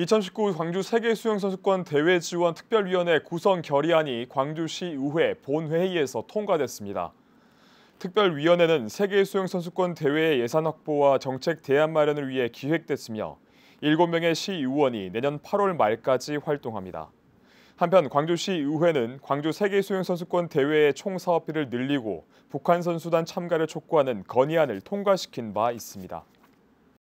2019 광주 세계수영선수권 대회지원특별위원회 구성 결의안이 광주시 의회 본회의에서 통과됐습니다. 특별위원회는 세계수영선수권 대회의 예산 확보와 정책 대안 마련을 위해 기획됐으며 7명의 시의원이 내년 8월 말까지 활동합니다. 한편 광주시 의회는 광주 세계수영선수권 대회의 총 사업비를 늘리고 북한 선수단 참가를 촉구하는 건의안을 통과시킨 바 있습니다.